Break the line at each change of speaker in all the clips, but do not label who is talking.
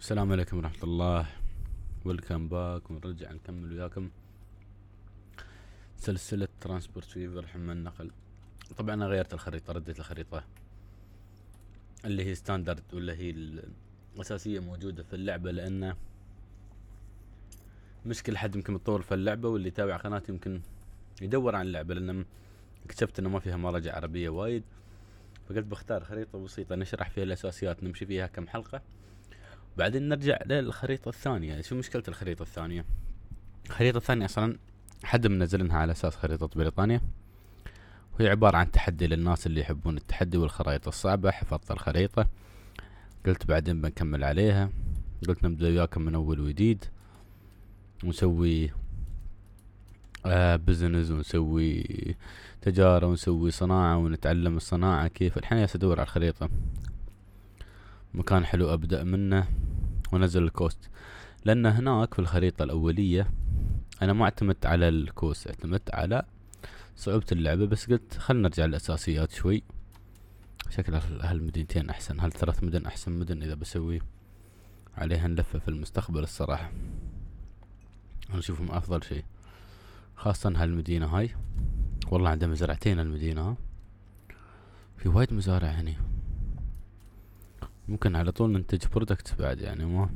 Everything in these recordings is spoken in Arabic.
السلام عليكم ورحمة الله ويلكم باك ونرجع نكمل وياكم سلسلة ترانسبورت فيفر حمى النقل طبعا انا غيرت الخريطة رديت الخريطة اللي هي ستاندرد واللي هي الأساسية موجودة في اللعبة لأن مش كل حد يمكن يتطور في اللعبة واللي يتابع قناتي يمكن يدور عن اللعبة لأن اكتشفت انه ما فيها مراجع عربية وايد فقلت بختار خريطة بسيطة نشرح فيها الأساسيات نمشي فيها كم حلقة بعدين نرجع للخريطة الثانية شو مشكلة الخريطة الثانية الخريطة الثانية أصلا حد منزلنها على أساس خريطة بريطانيا وهي عبارة عن تحدي للناس اللي يحبون التحدي والخرائط الصعبة حفظت الخريطة قلت بعدين بنكمل عليها قلت نبدأ وياكم من أول وجديد ونسوي آه بزنس ونسوي تجارة ونسوي صناعة ونتعلم الصناعة كيف الحين جالس ادور على الخريطة مكان حلو أبدأ منه وأنزل الكوست لأن هناك في الخريطة الأولية أنا ما اعتمدت على الكوست اعتمدت على صعوبة اللعبة بس قلت خلنا نرجع للأساسيات شوي شكل هالمدينتين أحسن هل ثلاث مدن أحسن مدن إذا بسوي عليها نلفة في المستقبل الصراحة نشوفهم أشوفهم أفضل شي خاصة هالمدينة هاي والله عندها مزرعتين المدينة ها في وايد مزارع هني ممكن على طول ننتج برودكت بعد يعني مو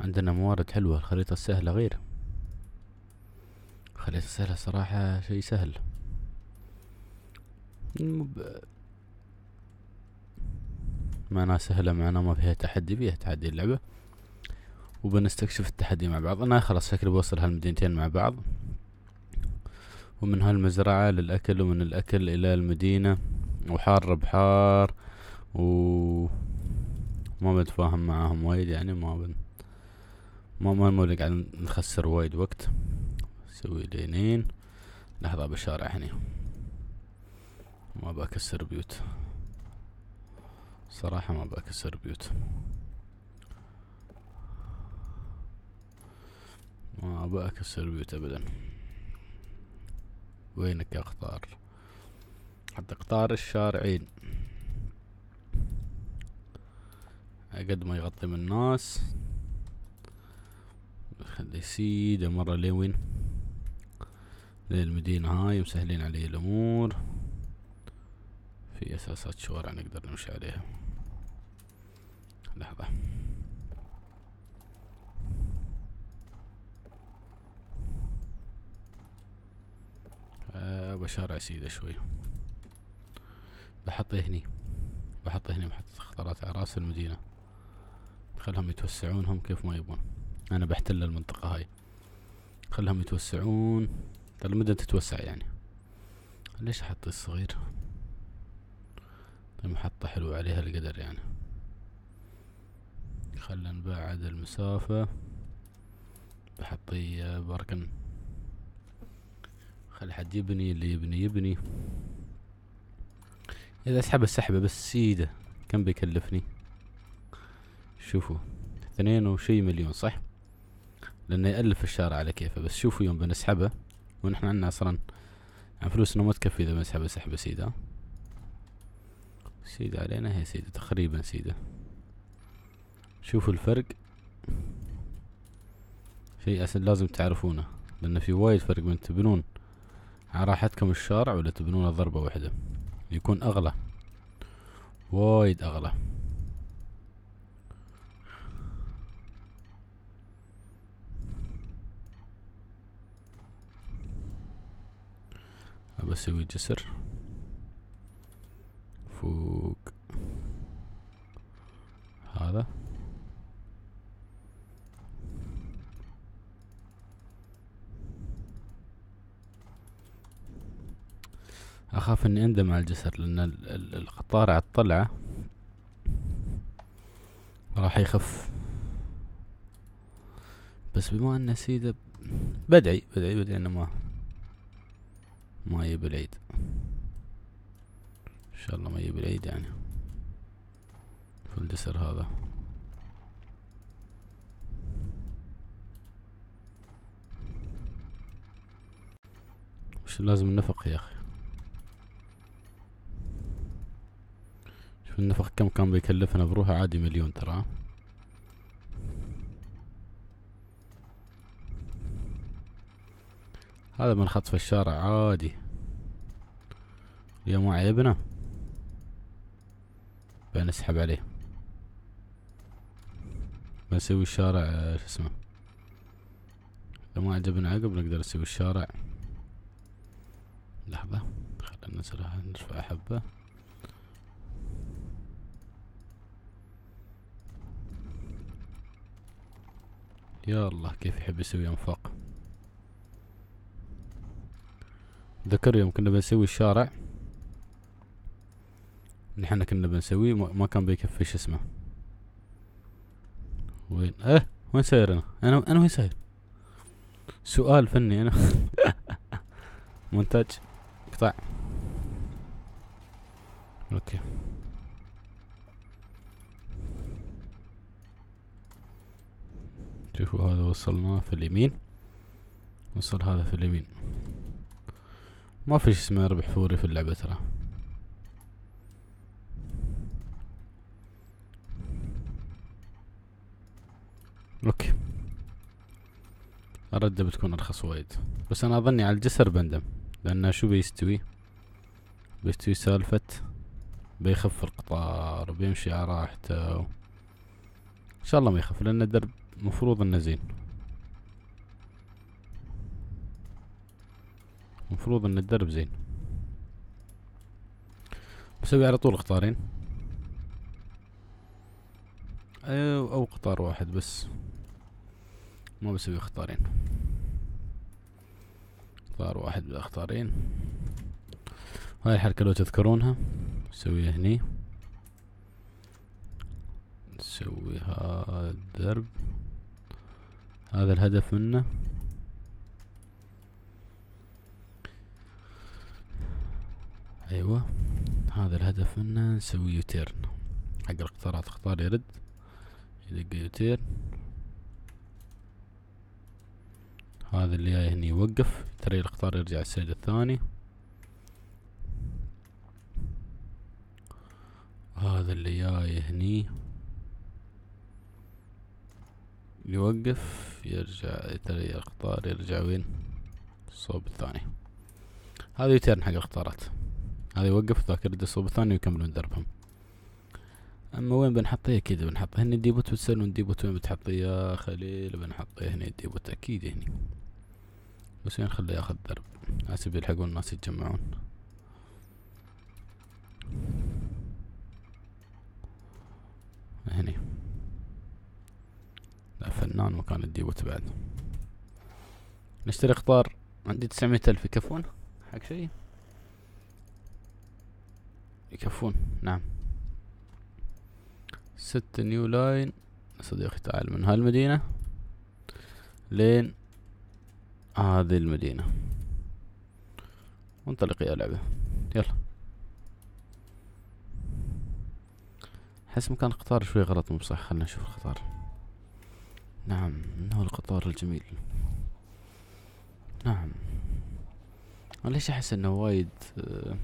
عندنا موارد حلوة الخريطة السهلة غير الخريطة السهلة صراحة شي سهل مب... معناها سهلة معناها ما فيها تحدي فيها تحدي اللعبة وبنستكشف التحدي مع بعض انا خلاص شكلي بوصل هالمدينتين مع بعض ومن هالمزرعة للأكل ومن الأكل إلى المدينة وحار بحار و ما بتفاهم معاهم وايد يعني ما بن ما ما نبغى نقعد نخسر وايد وقت سوي لينين لحظة بشارع هني ما بكسر بيوت صراحة ما بكسر بيوت ما بكسر بيوت ابدا وينك يا قطار حتى قطار الشارعين قد ما يغطي من الناس خلي سيده مرة لوين للمدينة هاي مسهلين عليه الأمور في أساسات شوارع نقدر نمشي عليها لحظة ابى بشارع سيدة شوي بحطه هني بحطه هني محطة خطرات على راس المدينة خلهم يتوسعونهم كيف ما يبون انا بحتل المنطقة هاي خلهم يتوسعون ترى طيب المدن تتوسع يعني ليش احط الصغير طيب المحطة حلوة عليها القدر يعني خلنا نبعد المسافة بحطي بركن خلي حد يبني اللي يبني يبني اذا اسحب السحبة بس سيدة كم بيكلفني شوفوا اثنين وشي مليون صح لانه يألف الشارع على كيفه بس شوفوا يوم بنسحبه ونحن عندنا اصلا عن يعني فلوسنا ما تكفي اذا بنسحبه سحبه سيدة سيدة علينا هي سيدة تقريبا سيدة شوفوا الفرق شيء أساسي لازم تعرفونه لأن في وايد فرق بين تبنون على راحتكم الشارع ولا تبنونه ضربة واحدة يكون أغلى وايد أغلى بسوي جسر فوق هذا اخاف اني اندم على الجسر لان القطار على الطلعة راح يخف بس بما ان سيدة بدعي بدعي بدعي انه ما ما يجيب العيد ان شاء الله ما يجيب العيد يعني في الجسر هذا مش لازم النفق يا اخي شوف النفق كم كان بيكلفنا بروحه عادي مليون ترى هذا من خطف الشارع عادي يا معيبنا بنسحب عليه بنسوي الشارع آه، شو اسمه اذا ما عجبنا عقب نقدر نسوي الشارع لحظة خلنا نزرع نرفع حبة يا الله كيف يحب يسوي انفاق ذكر يوم كنا بنسوي الشارع اللي احنا كنا بنسويه ما كان بيكفي شو اسمه وين اه وين ساير انا انا انا وين ساير سؤال فني انا مونتاج قطع اوكي شوفوا هذا وصلناه في اليمين وصل هذا في اليمين ما في اسمه ربح فوري في اللعبة ترى اوكي الردة بتكون ارخص وايد بس انا اظني على الجسر بندم لانه شو بيستوي بيستوي سالفة بيخف القطار وبيمشي على راحته و... ان شاء الله ما يخف لان الدرب مفروض انه زين مفروض ان الدرب زين بسوي على طول قطارين او قطار واحد بس ما بسوي اختارين اختار واحد بالاختارين هاي الحركة لو تذكرونها نسويها هني نسوي هذا الدرب هذا الهدف منه ايوه هذا الهدف منه نسوي يوتيرن حق الاقتراض اختار يرد يدق يوتيرن هذا اللي جاي هني يوقف ترى القطار يرجع السيد الثاني هذا اللي جاي هني يوقف يرجع ترى القطار يرجع وين الصوب الثاني هذا يترن حق القطارات هذا يوقف ذاك يرد الصوب الثاني ويكملون دربهم اما وين بنحطيه اكيد بنحطه هني الديبوت بتسألون الديبوت وين بتحطيه يا خليل بنحطيه هني الديبوت اكيد هني بس وين خليه ياخذ درب حسب يلحقون الناس يتجمعون هني لا فنان مكان الديبوت بعد نشتري قطار عندي تسعمية ألف يكفون حق شي يكفون نعم ست نيو لاين صديقي تعال من هالمدينة لين هذه المدينة وانطلق يا لعبة يلا حس مكان القطار شوي غلط مو صح خلنا نشوف القطار نعم انه القطار الجميل نعم ليش احس انه وايد آه،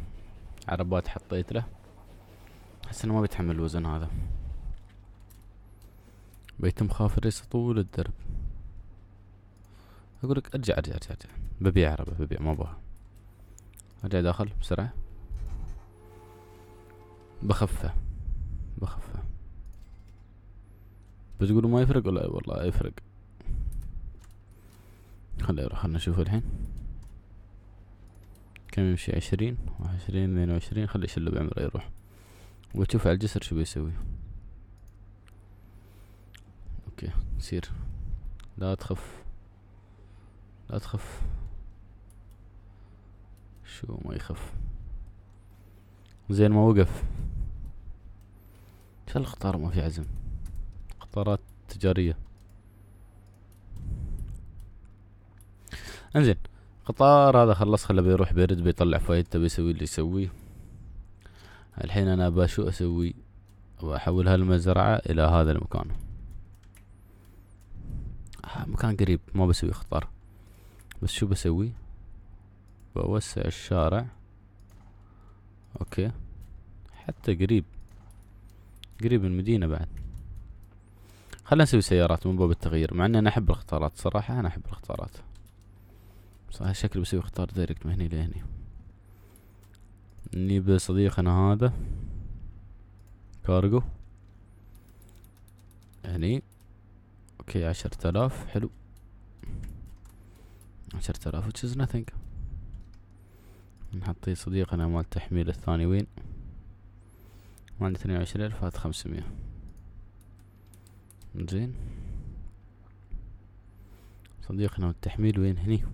عربات حطيت له احس انه ما بيتحمل الوزن هذا بيتم خافر طول الدرب اقول لك ارجع ارجع ارجع, ببيع عربة ببيع ما ابغاها ارجع داخل بسرعة بخفه بخفه بتقولوا ما يفرق ولا والله يفرق خلي اروح خلنا نشوف الحين كم يمشي عشرين وعشرين اثنين وعشرين خلي شله بعمره يروح وتشوف على الجسر شو بيسوي اوكي سير لا تخف لا تخف شو ما يخف زين ما وقف شو الخطار ما في عزم قطارات تجارية انزين قطار هذا خلص خله بيروح بيرد بيطلع فايدته بيسوي اللي يسويه الحين انا بشو اسوي واحول هالمزرعة الى هذا المكان آه، مكان قريب ما بسوي قطار بس شو بسوي بوسع الشارع اوكي حتى قريب قريب من المدينة بعد خلنا نسوي سيارات من باب التغيير مع اني انا احب الاختارات صراحة انا احب الاختارات صح شكل بسوي اختار دايركت من هني لهني نجيب صديقنا هذا كارجو هني اوكي عشرة الاف حلو عشرة آلاف which is nothing نحطي صديقنا مال تحميل وين مال اثنين وعشرين ألف هات خمسمية زين صديقنا والتحميل وين هني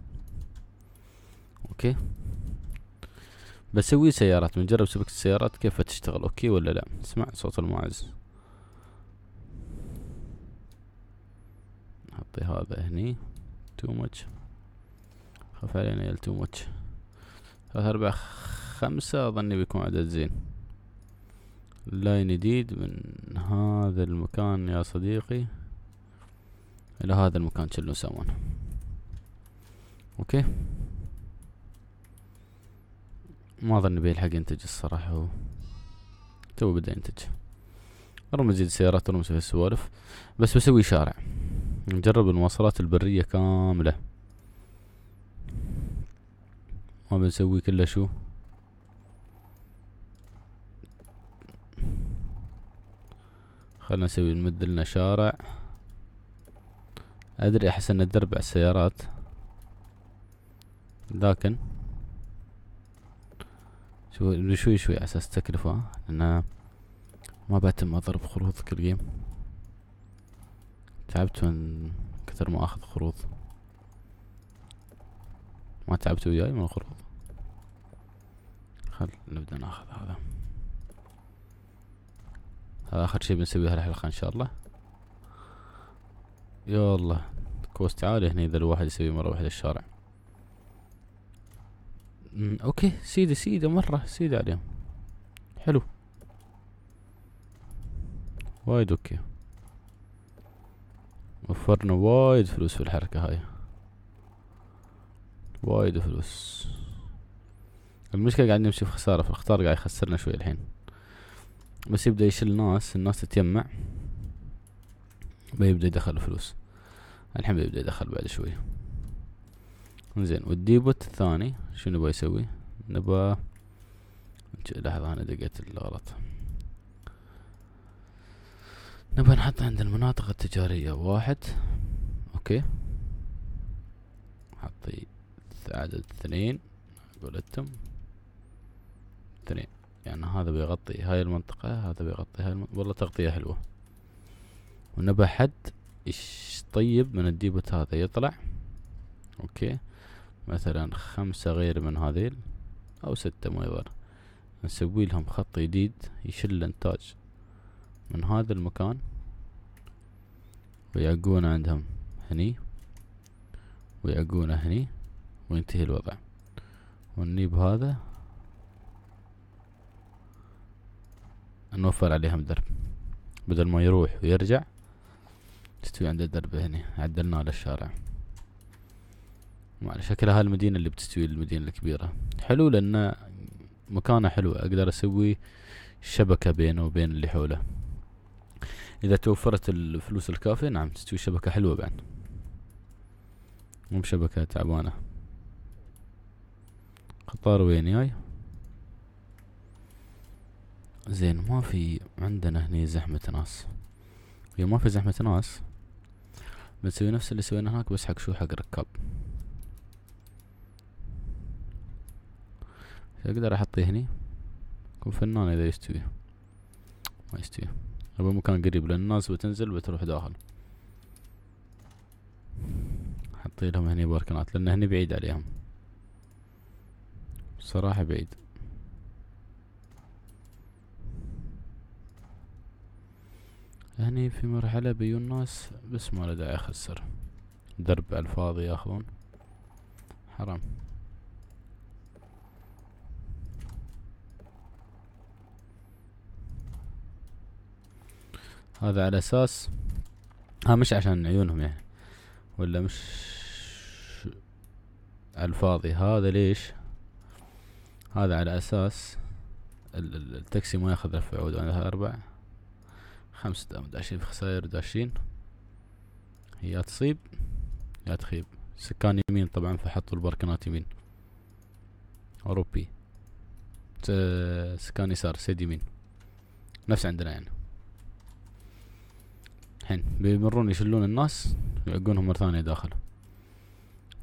اوكي بسوي سيارات بنجرب سبكة السيارات كيف تشتغل اوكي ولا لا اسمع صوت المعز نحطي هذا هني تو ماتش خاف علينا يا تو ماتش ثلاثة أربعة خمسة أظني بيكون عدد زين لاين جديد من هذا المكان يا صديقي إلى هذا المكان شلو سامون أوكي ما أظن بيلحق ينتج الصراحة هو تو بدأ ينتج رمز يد سيارات رمز في السوالف بس بسوي شارع نجرب المواصلات البرية كاملة ما بنسوي كله شو خلنا نسوي نمد لنا شارع ادري احس ان الدرب على السيارات لكن شوي شوي شوي اساس تكلفة لان ما بتم اضرب خروض كل جيم تعبت من كثر ما اخذ خروض ما تعبت وياي من الخروف خل نبدأ ناخذ هذا هذا آخر شي بنسويه هالحلقة إن شاء الله يا الله كوست عالي هنا إذا الواحد يسوي مرة واحدة الشارع أوكي سيدي سيدي مرة سيدي عليهم حلو وايد أوكي وفرنا وايد فلوس في الحركة هاي وايد فلوس المشكلة قاعد نمشي في خسارة فالختار قاعد يخسرنا شوي الحين بس يبدأ يشيل ناس الناس تتجمع بيبدأ يدخل فلوس الحين بيبدأ يدخل بعد شوي زين والديبوت الثاني شو نبغى يسوي نبغى لحظة أنا دقيت الغلط نبغى نحط عند المناطق التجارية واحد اوكي حطي عدد اثنين قولتهم اثنين يعني هذا بيغطي هاي المنطقة هذا بيغطي هاي المنطقة والله تغطية حلوة ونبى حد ايش طيب من الديبوت هذا يطلع اوكي مثلا خمسة غير من هذيل او ستة ما يضر نسوي لهم خط جديد يشل الانتاج من هذا المكان ويعقون عندهم هني ويعقونه هني وينتهي الوضع والنيب هذا نوفر عليهم درب بدل ما يروح ويرجع تستوي عند الدرب هنا عدلناه للشارع على هاي المدينة اللي بتستوي المدينة الكبيرة حلو لأن مكانه حلو أقدر أسوي شبكة بينه وبين اللي حوله إذا توفرت الفلوس الكافية نعم تستوي شبكة حلوة بعد مو شبكة تعبانة قطار وين جاي زين ما في عندنا هني زحمة ناس يوم إيه، ما في زحمة ناس بنسوي نفس اللي سوينا هناك بس حق شو حق ركاب اقدر احطيه هني يكون فنان اذا يستوي ما يستوي ابو مكان قريب لان الناس بتنزل بتروح داخل حطي لهم هني باركنات لان هني بعيد عليهم بصراحة بعيد هني في مرحلة بيو الناس بس ما له داعي أخسر درب الفاضي ياخذون حرام هذا على اساس ها مش عشان عيونهم يعني ولا مش الفاضي هذا ليش هذا على اساس التاكسي ما ياخذ رفع عود وانا اربع خمسة دام داشين في خسائر داشين هي تصيب يا تخيب سكان يمين طبعا فحطوا البركنات يمين اوروبي سكان يسار سيد يمين نفس عندنا يعني الحين بيمرون يشلون الناس يعقونهم مرة ثانية داخل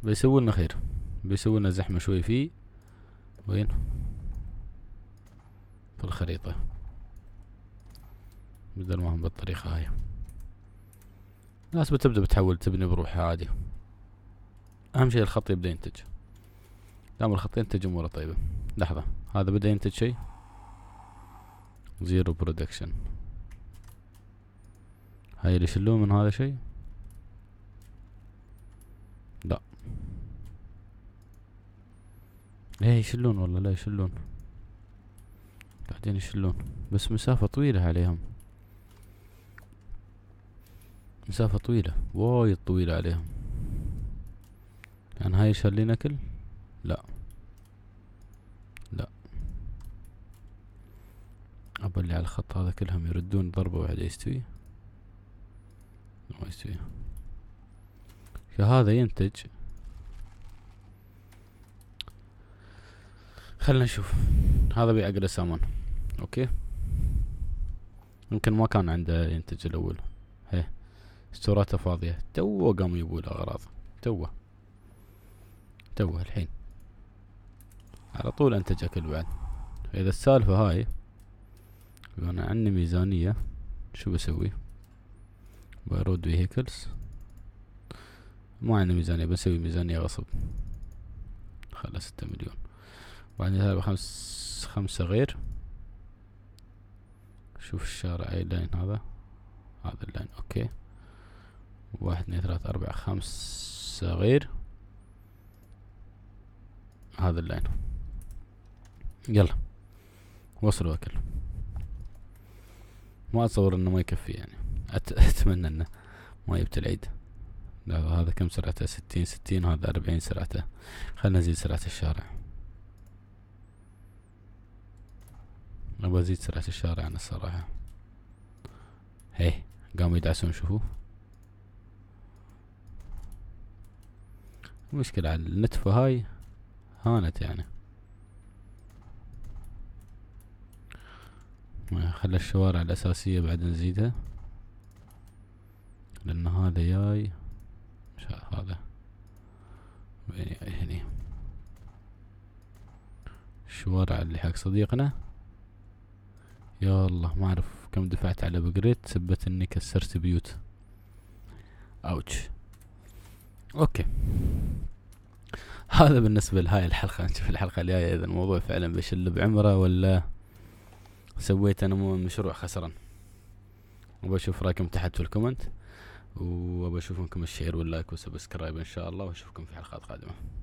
بيسووا لنا خير بيسووا لنا زحمة شوي فيه وين في الخريطة بدل ما هم بالطريقة هاي الناس بتبدأ بتحول تبني بروحها عادي أهم شيء الخط يبدأ ينتج دام الخط ينتج أموره طيبة لحظة هذا بدأ ينتج شيء زيرو برودكشن هاي اللي شلوه من هذا شيء ايه يشلون والله لا يشلون قاعدين يشلون بس مسافة طويلة عليهم مسافة طويلة وايد طويلة عليهم يعني هاي يشلين اكل لا لا أبى اللي على الخط هذا كلهم يردون ضربة واحدة يستوي ما يستوي فهذا ينتج خلنا نشوف هذا بيعقل السامان اوكي يمكن ما كان عنده ينتج الاول هي استوراته فاضية توه قام يبوا الاغراض توه توه الحين على طول انتج اكل بعد فاذا السالفة هاي لو انا عندي ميزانية شو بسوي بارود فيهيكلز ما عندي ميزانية بسوي ميزانية غصب خلاص ستة مليون وعندي ثلاثة خمس خمسة غير شوف الشارع اي لاين هذا هذا اللاين اوكي واحد اثنين ثلاثة أربعة خمسة غير هذا اللاين يلا وصل واكل ما اتصور انه ما يكفي يعني اتمنى انه ما يبت العيد هذا كم سرعته ستين ستين هذا أربعين سرعته خلنا نزيد سرعة الشارع نبغى نزيد سرعة الشارع انا الصراحة هيه قاموا يدعسون شوفوا المشكلة على النتفة هاي هانت يعني خلى الشوارع الأساسية بعد نزيدها لأن هذا جاي مش هذا وين جاي هني الشوارع اللي حق صديقنا يا الله ما اعرف كم دفعت على بقريت سبت اني كسرت بيوت اوتش اوكي هذا بالنسبة لهاي الحلقة نشوف الحلقة الجاية اذا الموضوع فعلا بشل بعمره ولا سويت انا مشروع خسران وبشوف رايكم تحت في الكومنت وبشوف منكم الشير واللايك والسبسكرايب ان شاء الله واشوفكم في حلقات قادمة